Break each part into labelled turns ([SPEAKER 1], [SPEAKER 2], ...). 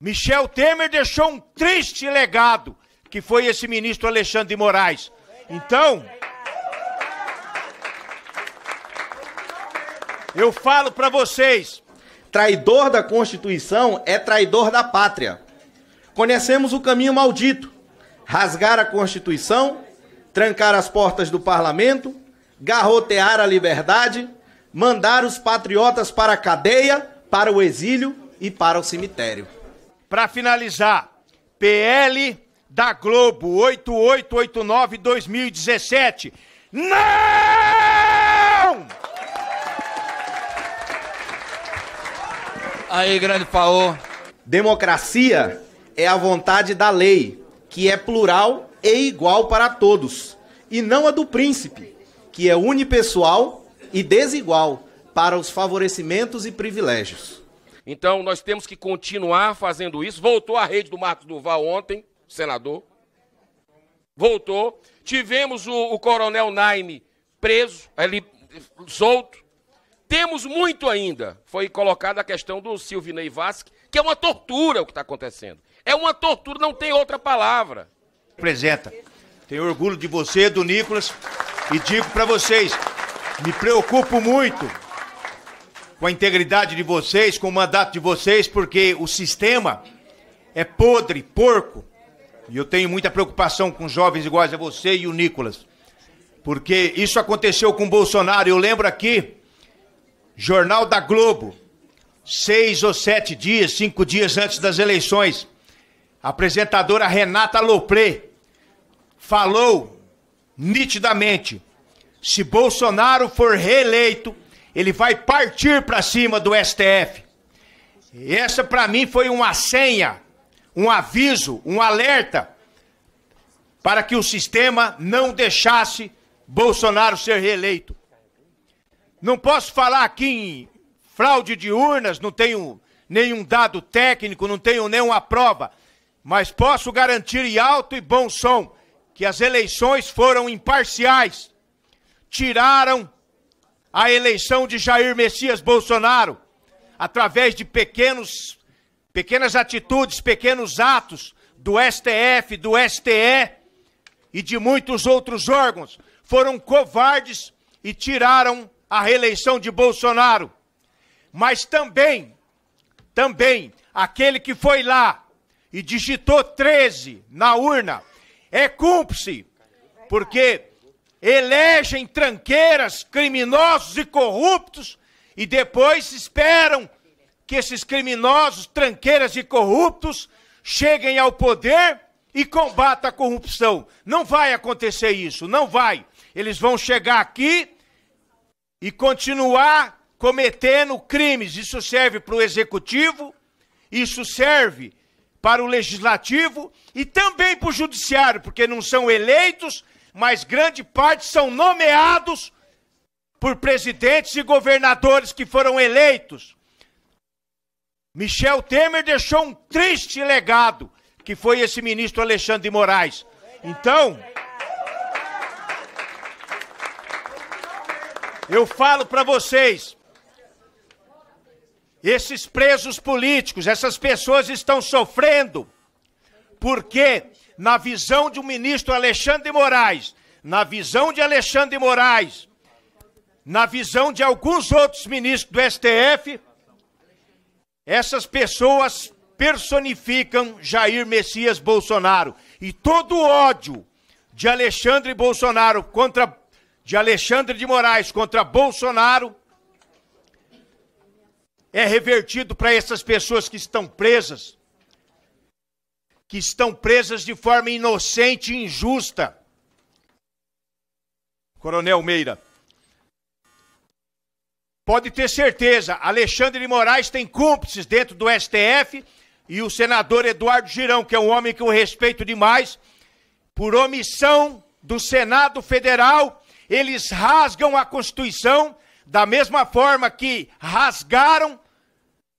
[SPEAKER 1] Michel Temer deixou um triste legado, que foi esse ministro Alexandre de Moraes. Então,
[SPEAKER 2] eu falo para vocês, traidor da Constituição é traidor da pátria. Conhecemos o caminho maldito: rasgar a Constituição, trancar as portas do parlamento, garrotear a liberdade, mandar os patriotas para a cadeia, para o exílio e para o cemitério.
[SPEAKER 1] Para finalizar, PL da Globo 8889-2017. Não! Aí, grande Paô.
[SPEAKER 2] Democracia é a vontade da lei, que é plural e igual para todos, e não a do príncipe, que é unipessoal e desigual para os favorecimentos e privilégios.
[SPEAKER 3] Então, nós temos que continuar fazendo isso. Voltou a rede do Marcos Duval ontem, senador. Voltou. Tivemos o, o coronel Naime preso, ali solto. Temos muito ainda. Foi colocada a questão do Silvinei Vasque, que é uma tortura o que está acontecendo. É uma tortura, não tem outra palavra. Representa. Tenho
[SPEAKER 1] orgulho de você, do Nicolas, e digo para vocês, me preocupo muito com a integridade de vocês, com o mandato de vocês, porque o sistema é podre, porco. E eu tenho muita preocupação com jovens iguais a você e o Nicolas. Porque isso aconteceu com o Bolsonaro. Eu lembro aqui, Jornal da Globo, seis ou sete dias, cinco dias antes das eleições, a apresentadora Renata Lopré falou nitidamente: se Bolsonaro for reeleito, ele vai partir para cima do STF. E essa para mim foi uma senha, um aviso, um alerta para que o sistema não deixasse Bolsonaro ser reeleito. Não posso falar aqui em fraude de urnas, não tenho nenhum dado técnico, não tenho nenhuma prova, mas posso garantir em alto e bom som que as eleições foram imparciais. Tiraram a eleição de Jair Messias Bolsonaro através de pequenos pequenas atitudes, pequenos atos do STF, do STE e de muitos outros órgãos, foram covardes e tiraram a reeleição de Bolsonaro. Mas também, também, aquele que foi lá e digitou 13 na urna é cúmplice, porque elegem tranqueiras, criminosos e corruptos e depois esperam que esses criminosos, tranqueiras e corruptos cheguem ao poder e combatam a corrupção. Não vai acontecer isso, não vai. Eles vão chegar aqui e continuar cometendo crimes. Isso serve para o executivo, isso serve para o legislativo e também para o judiciário, porque não são eleitos, mas grande parte são nomeados por presidentes e governadores que foram eleitos. Michel Temer deixou um triste legado, que foi esse ministro Alexandre de Moraes. Então, eu falo para vocês, esses presos políticos, essas pessoas estão sofrendo porque na visão de um ministro Alexandre de Moraes, na visão de Alexandre de Moraes, na visão de alguns outros ministros do STF, essas pessoas personificam Jair Messias Bolsonaro. E todo o ódio de Alexandre Bolsonaro contra de Alexandre de Moraes contra Bolsonaro é revertido para essas pessoas que estão presas que estão presas de forma inocente e injusta. Coronel Meira. Pode ter certeza, Alexandre de Moraes tem cúmplices dentro do STF e o senador Eduardo Girão, que é um homem que eu respeito demais, por omissão do Senado Federal, eles rasgam a Constituição da mesma forma que rasgaram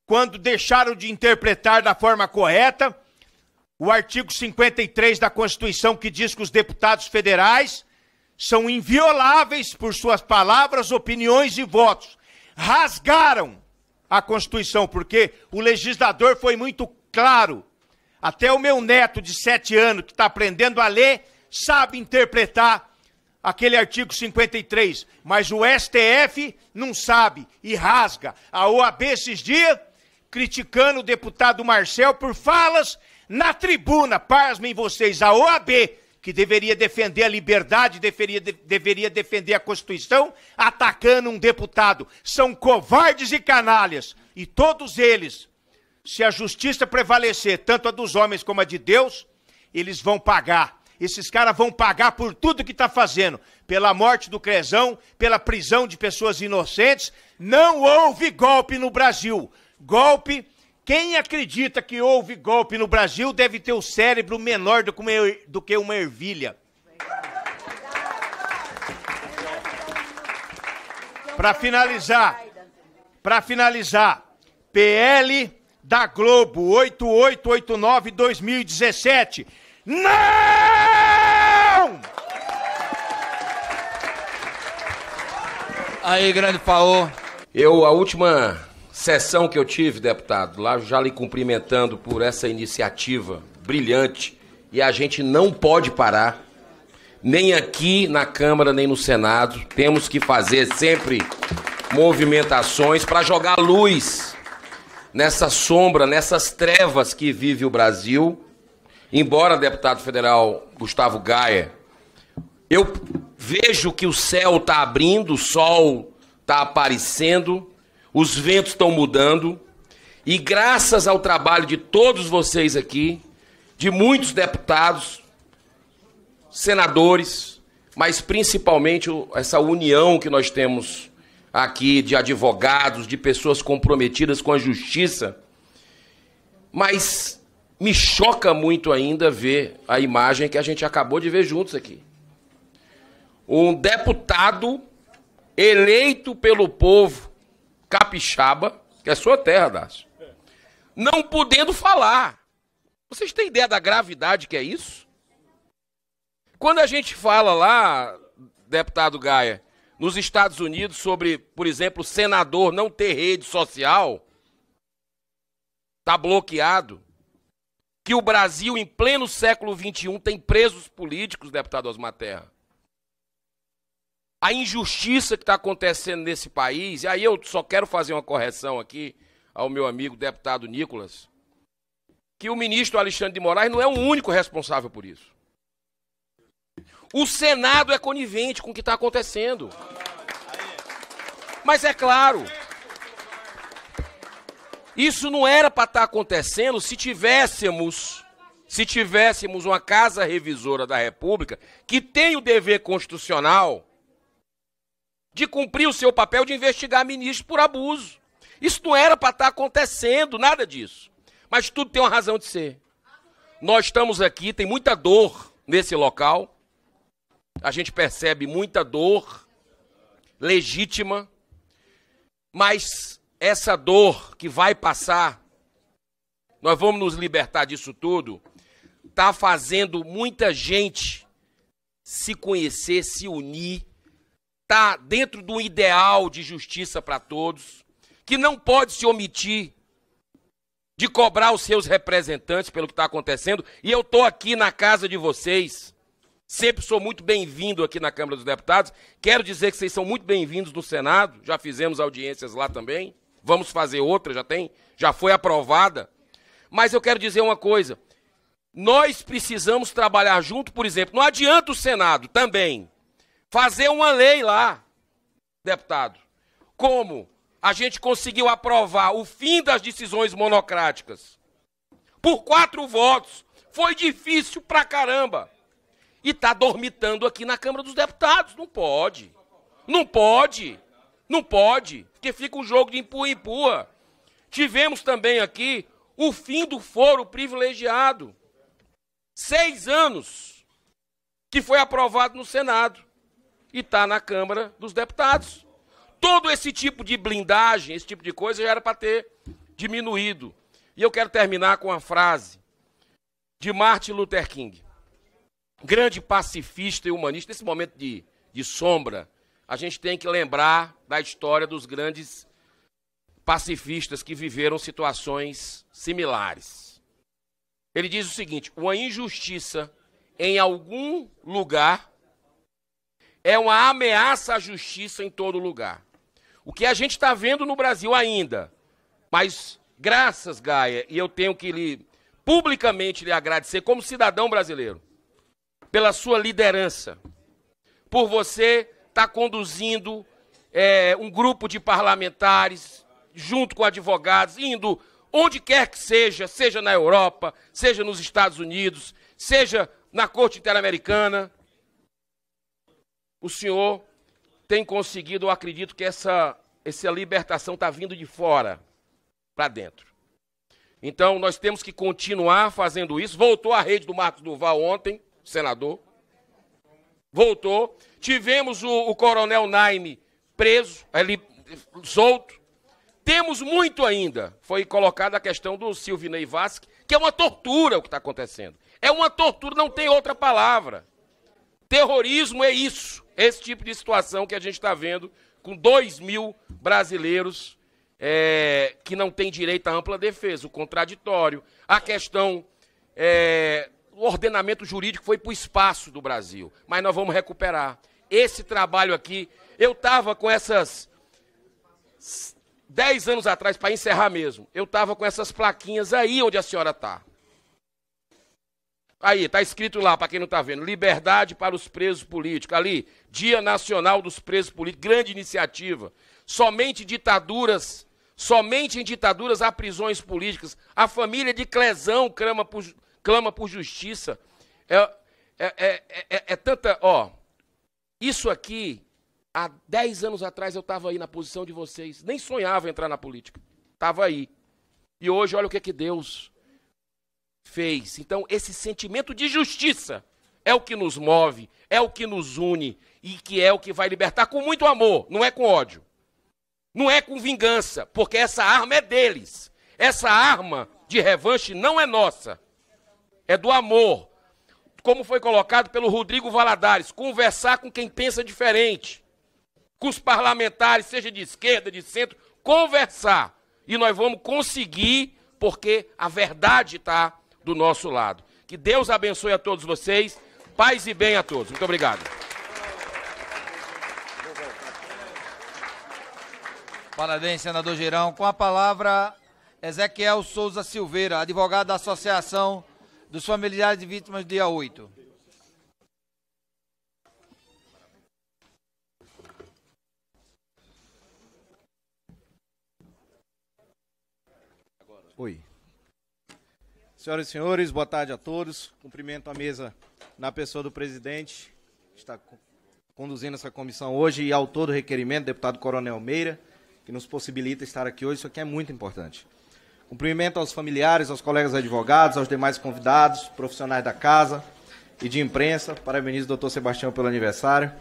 [SPEAKER 1] quando deixaram de interpretar da forma correta o artigo 53 da Constituição, que diz que os deputados federais são invioláveis por suas palavras, opiniões e votos. Rasgaram a Constituição, porque o legislador foi muito claro. Até o meu neto de sete anos, que está aprendendo a ler, sabe interpretar aquele artigo 53, mas o STF não sabe e rasga. A OAB esses dias criticando o deputado Marcel por falas na tribuna, pasmem vocês, a OAB, que deveria defender a liberdade, deveria, de, deveria defender a Constituição, atacando um deputado. São covardes e canalhas. E todos eles, se a justiça prevalecer, tanto a dos homens como a de Deus, eles vão pagar. Esses caras vão pagar por tudo que está fazendo, pela morte do Cresão, pela prisão de pessoas inocentes. Não houve golpe no Brasil. Golpe quem acredita que houve golpe no Brasil deve ter o cérebro menor do que uma, er-, do que uma ervilha. Para finalizar, para finalizar, PL da Globo 8889-2017. Não!
[SPEAKER 3] Aí, grande Paô. Eu, a última sessão que eu tive, deputado, lá já lhe cumprimentando por essa iniciativa brilhante e a gente não pode parar, nem aqui na Câmara, nem no Senado. Temos que fazer sempre movimentações para jogar luz nessa sombra, nessas trevas que vive o Brasil. Embora deputado federal Gustavo Gaia, eu vejo que o céu está abrindo, o sol está aparecendo, os ventos estão mudando, e graças ao trabalho de todos vocês aqui, de muitos deputados, senadores, mas principalmente essa união que nós temos aqui de advogados, de pessoas comprometidas com a justiça. Mas me choca muito ainda ver a imagem que a gente acabou de ver juntos aqui. Um deputado eleito pelo povo capixaba, que é sua terra, Dácio, não podendo falar. Vocês têm ideia da gravidade que é isso? Quando a gente fala lá, deputado Gaia, nos Estados Unidos sobre, por exemplo, o senador não ter rede social, tá bloqueado. Que o Brasil, em pleno século XXI, tem presos políticos, deputado Osmar Terra a injustiça que está acontecendo nesse país, e aí eu só quero fazer uma correção aqui ao meu amigo deputado Nicolas, que o ministro Alexandre de Moraes não é o único responsável por isso. O Senado é conivente com o que está acontecendo. Mas é claro, isso não era para estar tá acontecendo se tivéssemos se tivéssemos uma casa revisora da República que tem o dever constitucional de cumprir o seu papel de investigar ministros por abuso. Isso não era para estar tá acontecendo, nada disso. Mas tudo tem uma razão de ser. Nós estamos aqui, tem muita dor nesse local. A gente percebe muita dor legítima, mas essa dor que vai passar, nós vamos nos libertar disso tudo, está fazendo muita gente se conhecer, se unir está dentro de um ideal de justiça para todos, que não pode se omitir de cobrar os seus representantes pelo que está acontecendo. E eu estou aqui na casa de vocês. Sempre sou muito bem-vindo aqui na Câmara dos Deputados. Quero dizer que vocês são muito bem-vindos no Senado. Já fizemos audiências lá também. Vamos fazer outra, já tem, já foi aprovada. Mas eu quero dizer uma coisa. Nós precisamos trabalhar junto, por exemplo, não adianta o Senado também fazer uma lei lá, deputado. Como a gente conseguiu aprovar o fim das decisões monocráticas por quatro votos. Foi difícil pra caramba. E tá dormitando aqui na Câmara dos Deputados. Não pode. Não pode. Não pode. Porque fica um jogo de empurra-empurra. Tivemos também aqui o fim do foro privilegiado. Seis anos que foi aprovado no Senado e está na Câmara dos Deputados. Todo esse tipo de blindagem, esse tipo de coisa já era para ter diminuído. E eu quero terminar com uma frase de Martin Luther King, grande pacifista e humanista. Nesse momento de, de sombra, a gente tem que lembrar da história dos grandes pacifistas que viveram situações similares. Ele diz o seguinte: uma injustiça em algum lugar é uma ameaça à justiça em todo lugar. O que a gente está vendo no Brasil ainda, mas graças, Gaia, e eu tenho que lhe, publicamente lhe agradecer como cidadão brasileiro, pela sua liderança, por você estar tá conduzindo é, um grupo de parlamentares, junto com advogados, indo onde quer que seja, seja na Europa, seja nos Estados Unidos, seja na Corte Interamericana, o senhor tem conseguido, eu acredito que essa, essa libertação está vindo de fora para dentro. Então, nós temos que continuar fazendo isso. Voltou a rede do Marcos Duval ontem, senador. Voltou. Tivemos o, o coronel Naime preso, ali solto. Temos muito ainda. Foi colocada a questão do Silvinei Vasque, que é uma tortura o que está acontecendo. É uma tortura, não tem outra palavra. Terrorismo é isso, esse tipo de situação que a gente está vendo com 2 mil brasileiros é, que não têm direito à ampla defesa, o contraditório, a questão. É, o ordenamento jurídico foi para o espaço do Brasil, mas nós vamos recuperar. Esse trabalho aqui, eu estava com essas. Dez anos atrás, para encerrar mesmo, eu estava com essas plaquinhas aí onde a senhora está. Aí, está escrito lá, para quem não está vendo, liberdade para os presos políticos. Ali, Dia Nacional dos Presos Políticos, grande iniciativa. Somente ditaduras, somente em ditaduras há prisões políticas. A família de Clesão clama por, clama por justiça. É, é, é, é, é tanta. Ó, isso aqui, há 10 anos atrás eu estava aí na posição de vocês. Nem sonhava entrar na política. Estava aí. E hoje, olha o que, é que Deus fez. Então, esse sentimento de justiça é o que nos move, é o que nos une e que é o que vai libertar com muito amor, não é com ódio. Não é com vingança, porque essa arma é deles. Essa arma de revanche não é nossa. É do amor. Como foi colocado pelo Rodrigo Valadares, conversar com quem pensa diferente. Com os parlamentares, seja de esquerda, de centro, conversar. E nós vamos conseguir, porque a verdade está do nosso lado. Que Deus abençoe a todos vocês. Paz e bem a todos. Muito obrigado. Parabéns, senador Girão. Com a palavra, Ezequiel Souza Silveira, advogado da Associação dos Familiares de Vítimas do Dia 8.
[SPEAKER 2] Oi. Senhoras e senhores, boa tarde a todos. Cumprimento a mesa na pessoa do presidente, que está conduzindo essa comissão hoje, e autor do requerimento, deputado Coronel Meira, que nos possibilita estar aqui hoje. Isso aqui é muito importante. Cumprimento aos familiares, aos colegas advogados, aos demais convidados, profissionais da casa e de imprensa. Parabenizo o doutor Sebastião pelo aniversário.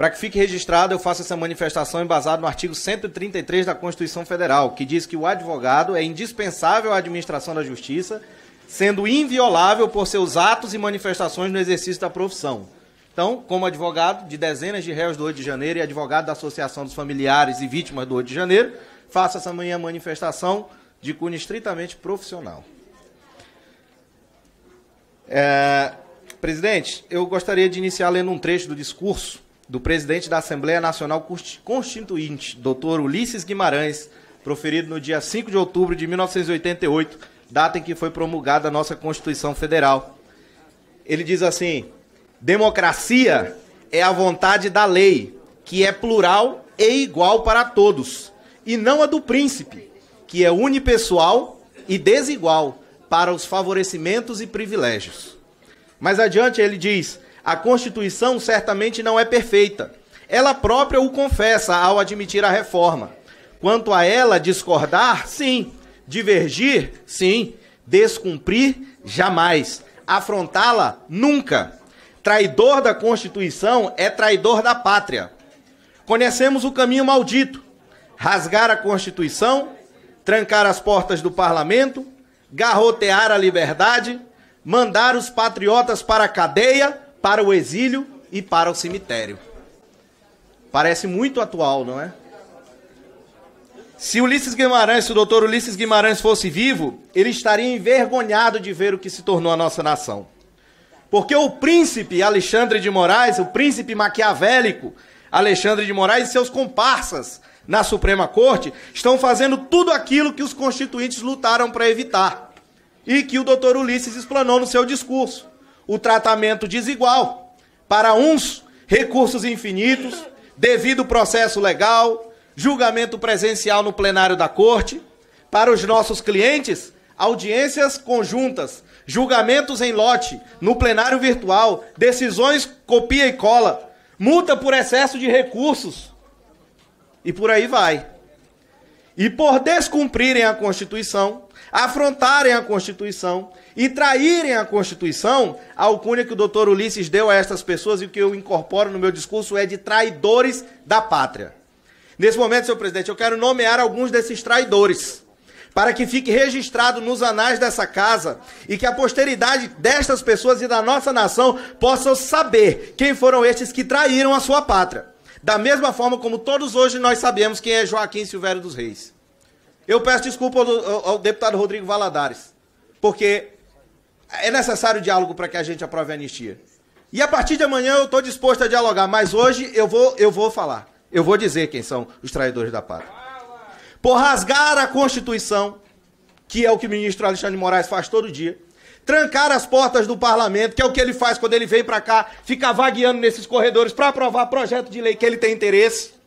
[SPEAKER 2] Para que fique registrado, eu faço essa manifestação embasada no artigo 133 da Constituição Federal, que diz que o advogado é indispensável à administração da justiça, sendo inviolável por seus atos e manifestações no exercício da profissão. Então, como advogado de dezenas de réus do 8 de janeiro e advogado da Associação dos Familiares e Vítimas do 8 de janeiro, faço essa manhã manifestação de cunho estritamente profissional. É, presidente, eu gostaria de iniciar lendo um trecho do discurso do presidente da Assembleia Nacional Constituinte, doutor Ulisses Guimarães, proferido no dia 5 de outubro de 1988, data em que foi promulgada a nossa Constituição Federal. Ele diz assim: democracia é a vontade da lei, que é plural e igual para todos, e não a do príncipe, que é unipessoal e desigual para os favorecimentos e privilégios. Mais adiante ele diz: a Constituição certamente não é perfeita. Ela própria o confessa ao admitir a reforma. Quanto a ela, discordar, sim. Divergir, sim. Descumprir, jamais. Afrontá-la, nunca. Traidor da Constituição é traidor da pátria. Conhecemos o caminho maldito: rasgar a Constituição, trancar as portas do parlamento, garrotear a liberdade, mandar os patriotas para a cadeia para o exílio e para o cemitério. Parece muito atual, não é? Se Ulisses Guimarães, se o doutor Ulisses Guimarães fosse vivo, ele estaria envergonhado de ver o que se tornou a nossa nação. Porque o príncipe Alexandre de Moraes, o príncipe maquiavélico Alexandre de Moraes e seus comparsas na Suprema Corte estão fazendo tudo aquilo que os constituintes lutaram para evitar e que o doutor Ulisses explanou no seu discurso o tratamento desigual. Para uns, recursos infinitos, devido processo legal, julgamento presencial no plenário da corte. Para os nossos clientes, audiências conjuntas, julgamentos em lote, no plenário virtual, decisões copia e cola, multa por excesso de recursos. E por aí vai. E por descumprirem a Constituição, afrontarem a Constituição e traírem a Constituição, a alcunha que o doutor Ulisses deu a estas pessoas e que eu incorporo no meu discurso é de traidores da pátria. Nesse momento, senhor presidente, eu quero nomear alguns desses traidores, para que fique registrado nos anais dessa casa e que a posteridade destas pessoas e da nossa nação possam saber quem foram estes que traíram a sua pátria. Da mesma forma como todos hoje nós sabemos quem é Joaquim Silvério dos Reis. Eu peço desculpa ao, ao deputado Rodrigo Valadares, porque é necessário diálogo para que a gente aprove a anistia. E a partir de amanhã eu estou disposto a dialogar, mas hoje eu vou, eu vou falar. Eu vou dizer quem são os traidores da pátria. Por rasgar a Constituição, que é o que o ministro Alexandre de Moraes faz todo dia, trancar as portas do parlamento, que é o que ele faz quando ele vem para cá, ficar vagueando nesses corredores para aprovar projeto de lei que ele tem interesse.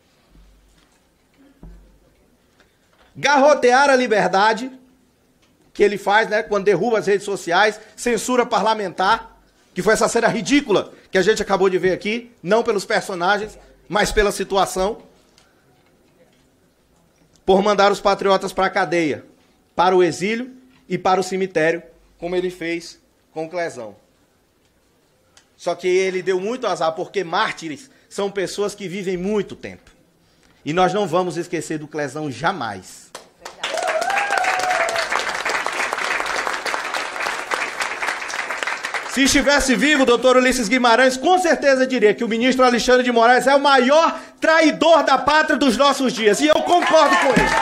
[SPEAKER 2] garrotear a liberdade, que ele faz, né, quando derruba as redes sociais, censura parlamentar, que foi essa cena ridícula que a gente acabou de ver aqui, não pelos personagens, mas pela situação, por mandar os patriotas para a cadeia, para o exílio e para o cemitério, como ele fez com Clesão. Só que ele deu muito azar, porque mártires são pessoas que vivem muito tempo. E nós não vamos esquecer do Clezão jamais. Se estivesse vivo, doutor Ulisses Guimarães, com certeza diria que o ministro Alexandre de Moraes é o maior traidor da pátria dos nossos dias. E eu concordo com ele.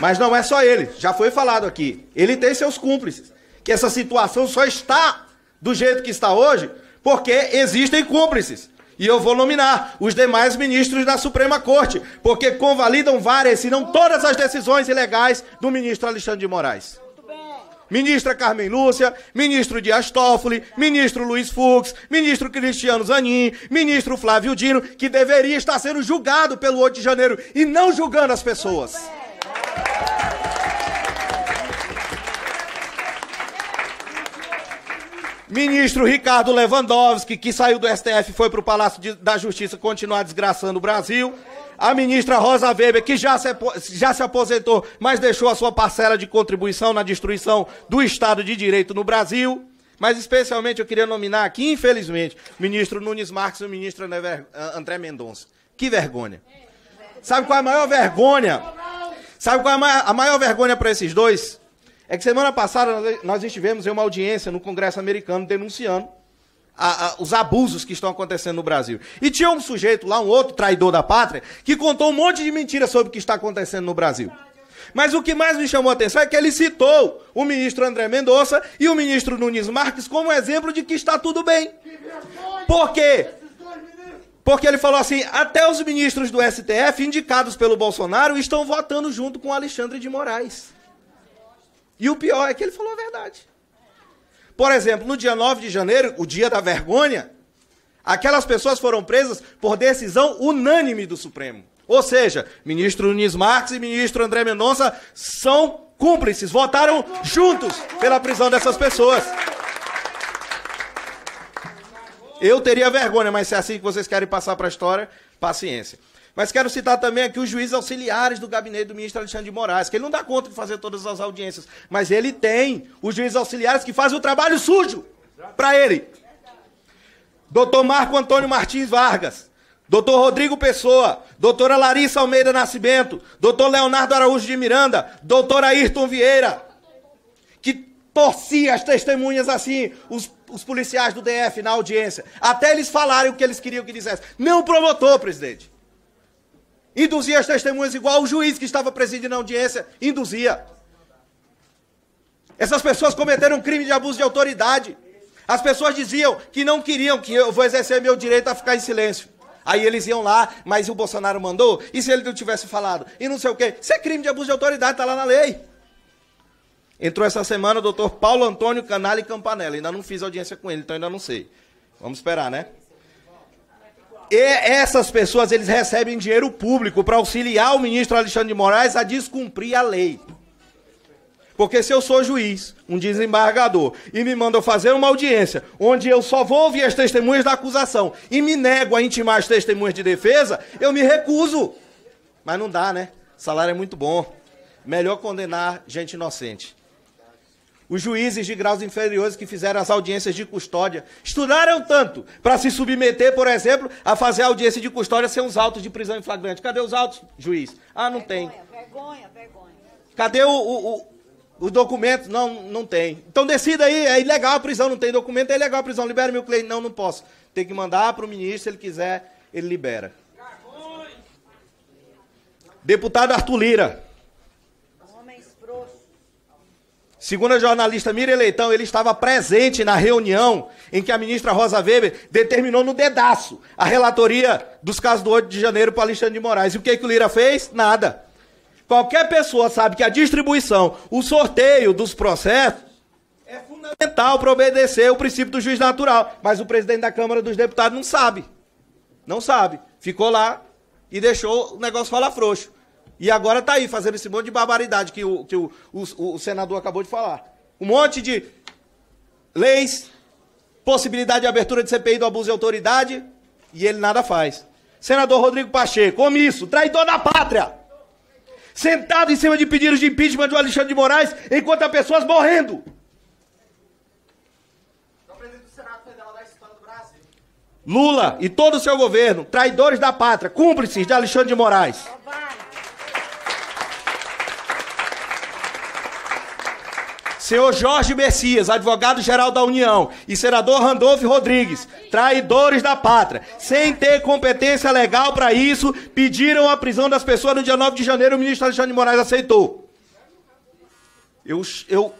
[SPEAKER 2] Mas não é só ele, já foi falado aqui. Ele tem seus cúmplices. Que essa situação só está do jeito que está hoje porque existem cúmplices. E eu vou nominar os demais ministros da Suprema Corte, porque convalidam várias, se não todas as decisões ilegais do ministro Alexandre de Moraes. Ministra Carmen Lúcia, ministro Dias Toffoli, ministro Luiz Fux, ministro Cristiano Zanin, ministro Flávio Dino, que deveria estar sendo julgado pelo 8 de janeiro e não julgando as pessoas. Ministro Ricardo Lewandowski, que saiu do STF e foi para o Palácio de, da Justiça continuar desgraçando o Brasil. A ministra Rosa Weber, que já se, já se aposentou, mas deixou a sua parcela de contribuição na destruição do Estado de Direito no Brasil. Mas especialmente eu queria nominar aqui, infelizmente, o ministro Nunes Marques e o ministro André Mendonça. Que vergonha. Sabe qual é a maior vergonha? Sabe qual é a maior, a maior vergonha para esses dois? É que semana passada nós, estivemos em uma audiência no Congresso americano denunciando a, a, os abusos que estão acontecendo no Brasil. E tinha um sujeito lá, um outro traidor da pátria, que contou um monte de mentiras sobre o que está acontecendo no Brasil. Mas o que mais me chamou a atenção é que ele citou o ministro André Mendonça e o ministro Nunes Marques como exemplo de que está tudo bem. Por quê? Porque ele falou assim: até os ministros do STF indicados pelo Bolsonaro estão votando junto com Alexandre de Moraes. E o pior é que ele falou a verdade. Por exemplo, no dia 9 de janeiro, o dia da vergonha, aquelas pessoas foram presas por decisão unânime do Supremo. Ou seja, ministro Nunes Marques e ministro André Mendonça são cúmplices, votaram juntos pela prisão dessas pessoas. Eu teria vergonha, mas se é assim que vocês querem passar para a história, paciência. Mas quero citar também aqui os juízes auxiliares do gabinete do ministro Alexandre de Moraes, que ele não dá conta de fazer todas as audiências, mas ele tem os juízes auxiliares que fazem o trabalho sujo para ele. Doutor Marco Antônio Martins Vargas, Doutor Rodrigo Pessoa, doutora Larissa Almeida Nascimento, doutor Leonardo Araújo de Miranda, doutor Ayrton Vieira, que torcia as testemunhas assim, os, os policiais do DF na audiência, até eles falarem o que eles queriam que dissessem. Não promotor, presidente. Induzia as testemunhas igual o juiz que estava presidindo a audiência induzia. Essas pessoas cometeram um crime de abuso de autoridade. As pessoas diziam que não queriam que eu vou exercer meu direito a ficar em silêncio. Aí eles iam lá, mas o Bolsonaro mandou, e se ele não tivesse falado? E não sei o quê. Isso é crime de abuso de autoridade, está lá na lei. Entrou essa semana o doutor Paulo Antônio Canale Campanella. Ainda não fiz audiência com ele, então ainda não sei. Vamos esperar, né? E essas pessoas, eles recebem dinheiro público para auxiliar o ministro Alexandre de Moraes a descumprir a lei. Porque se eu sou juiz, um desembargador, e me mandam fazer uma audiência onde eu só vou ouvir as testemunhas da acusação e me nego a intimar as testemunhas de defesa, eu me recuso. Mas não dá, né? Salário é muito bom. Melhor condenar gente inocente. Os juízes de graus inferiores que fizeram as audiências de custódia estudaram tanto para se submeter, por exemplo, a fazer a audiência de custódia sem os autos de prisão em flagrante. Cadê os autos, juiz? Ah, não vergonha, tem.
[SPEAKER 3] Vergonha, vergonha.
[SPEAKER 2] Cadê o, o, o o documento, não, não tem. Então decida aí, é ilegal a prisão, não tem documento, é ilegal a prisão, libera meu cliente. Não, não posso. Tem que mandar para o ministro, se ele quiser, ele libera. Deputado Arthur Lira. Segundo a jornalista Mira Leitão, ele estava presente na reunião em que a ministra Rosa Weber determinou no dedaço a relatoria dos casos do 8 de janeiro para Alexandre de Moraes. E o que, é que o Lira fez? Nada. Qualquer pessoa sabe que a distribuição, o sorteio dos processos é fundamental para obedecer o princípio do juiz natural. Mas o presidente da Câmara dos Deputados não sabe. Não sabe. Ficou lá e deixou o negócio falar frouxo. E agora tá aí fazendo esse monte de barbaridade que o, que o, o, o senador acabou de falar. Um monte de leis, possibilidade de abertura de CPI do abuso de autoridade, e ele nada faz. Senador Rodrigo Pacheco, isso? traidor da pátria! Sentado em cima de pedidos de impeachment do Alexandre de Moraes, enquanto há pessoas morrendo! Lula e todo o seu governo, traidores da pátria, cúmplices de Alexandre de Moraes. Então Senhor Jorge Messias, advogado-geral da União, e senador Randolfo Rodrigues, traidores da pátria, sem ter competência legal para isso, pediram a prisão das pessoas no dia 9 de janeiro, o ministro Alexandre de Moraes aceitou. Eu, eu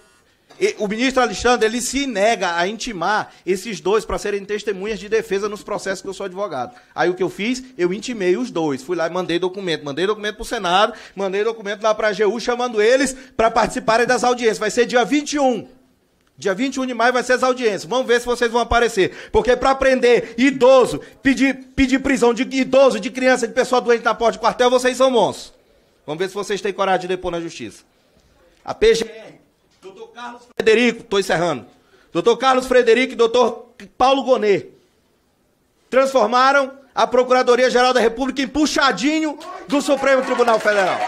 [SPEAKER 2] o ministro Alexandre, ele se nega a intimar esses dois para serem testemunhas de defesa nos processos que eu sou advogado. Aí o que eu fiz? Eu intimei os dois. Fui lá e mandei documento. Mandei documento para o Senado, mandei documento lá para a AGU, chamando eles para participarem das audiências. Vai ser dia 21. Dia 21 de maio vai ser as audiências. Vamos ver se vocês vão aparecer. Porque para prender idoso, pedir, pedir prisão de idoso, de criança, de pessoa doente na porta de quartel, vocês são monstros. Vamos ver se vocês têm coragem de depor na justiça. A PGR Carlos Frederico, estou encerrando. Doutor Carlos Frederico e doutor Paulo Gonê transformaram a Procuradoria-Geral da República em puxadinho do Supremo Tribunal Federal.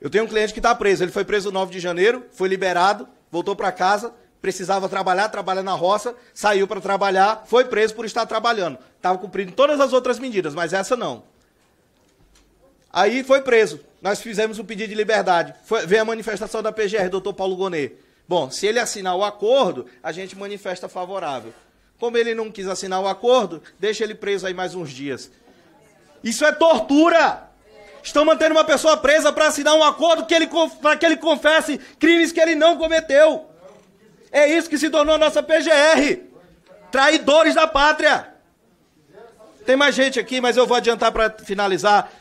[SPEAKER 2] Eu tenho um cliente que está preso. Ele foi preso no 9 de janeiro, foi liberado, voltou para casa, precisava trabalhar, trabalha na roça, saiu para trabalhar, foi preso por estar trabalhando. Estava cumprindo todas as outras medidas, mas essa não. Aí foi preso. Nós fizemos um pedido de liberdade. Foi, veio a manifestação da PGR, doutor Paulo Gonê. Bom, se ele assinar o acordo, a gente manifesta favorável. Como ele não quis assinar o acordo, deixa ele preso aí mais uns dias. Isso é tortura! Estão mantendo uma pessoa presa para assinar um acordo que ele, para que ele confesse crimes que ele não cometeu. É isso que se tornou a nossa PGR. Traidores da pátria. Tem mais gente aqui, mas eu vou adiantar para finalizar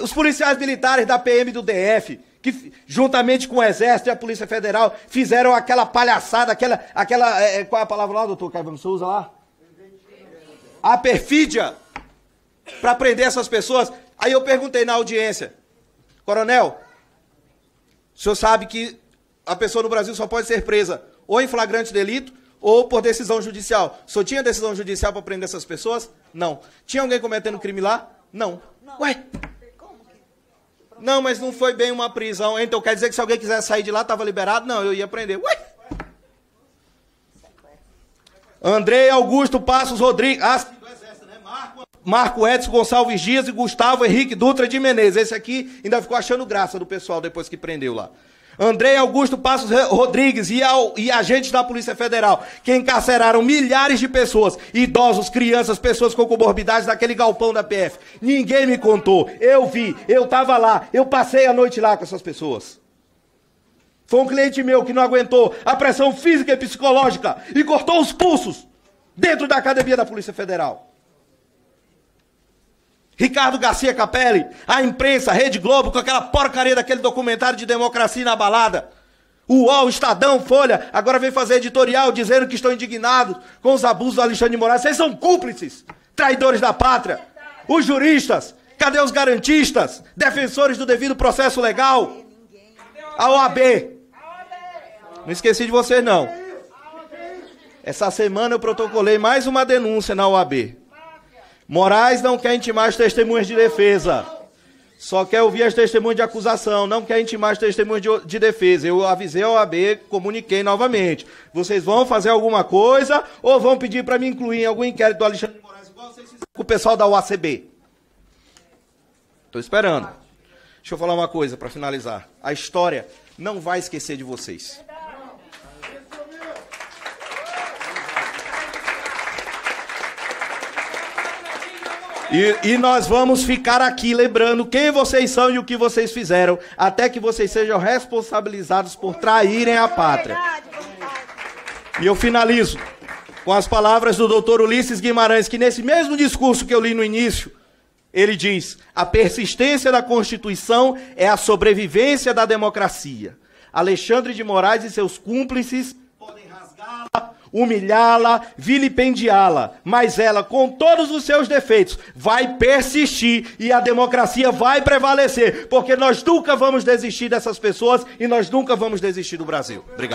[SPEAKER 2] os policiais militares da PM do DF, que juntamente com o Exército e a Polícia Federal fizeram aquela palhaçada, aquela. aquela é, é qual é a palavra lá, doutor Caio Souza lá? A perfídia para prender essas pessoas. Aí eu perguntei na audiência, coronel, o senhor sabe que a pessoa no Brasil só pode ser presa ou em flagrante delito ou por decisão judicial. O senhor tinha decisão judicial para prender essas pessoas? Não. Tinha alguém cometendo crime lá? Não. Ué, não, mas não foi bem uma prisão. Então quer dizer que se alguém quiser sair de lá, estava liberado? Não, eu ia prender. Ué? Andrei Augusto Passos Rodrigues. Ah, né? Marco Edson Gonçalves Dias e Gustavo Henrique Dutra de Menezes. Esse aqui ainda ficou achando graça do pessoal depois que prendeu lá. André Augusto Passos Rodrigues e, ao, e, agentes da Polícia Federal, que encarceraram milhares de pessoas, idosos, crianças, pessoas com comorbidades naquele galpão da PF. Ninguém me contou. Eu vi, eu estava lá, eu passei a noite lá com essas pessoas. Foi um cliente meu que não aguentou a pressão física e psicológica e cortou os pulsos dentro da academia da Polícia Federal. Ricardo Garcia Capelli, a imprensa, Rede Globo, com aquela porcaria daquele documentário de democracia na balada. O UOL, Estadão, Folha, agora vem fazer editorial dizendo que estão indignados com os abusos do Alexandre de Moraes. Vocês são cúmplices, traidores da pátria. Os juristas, cadê os garantistas, defensores do devido processo legal? A OAB. Não esqueci de vocês, não. Essa semana eu protocolei mais uma denúncia na OAB. Moraes não quer intimar as testemunhas de defesa. Só quer ouvir as testemunhas de acusação, não quer intimar as testemunhas de, de defesa. Eu avisei a OAB, comuniquei novamente. Vocês vão fazer alguma coisa ou vão pedir para me incluir em algum inquérito do Alexandre Moraes, igual vocês fizeram com o pessoal da UACB? Estou esperando. Deixa eu falar uma coisa para finalizar. A história não vai esquecer de vocês. E, e, nós vamos ficar aqui lembrando quem vocês são e o que vocês fizeram, até que vocês sejam responsabilizados por traírem a pátria. E eu finalizo com as palavras do doutor Ulisses Guimarães, que nesse mesmo discurso que eu li no início, ele diz: a persistência da Constituição é a sobrevivência da democracia. Alexandre de Moraes e seus cúmplices podem rasgá-la, humilhá-la, vilipendiá-la, mas ela, com todos os seus defeitos, vai persistir e a democracia vai prevalecer, porque nós nunca vamos desistir dessas pessoas e nós nunca vamos desistir do Brasil.
[SPEAKER 1] Obrigado.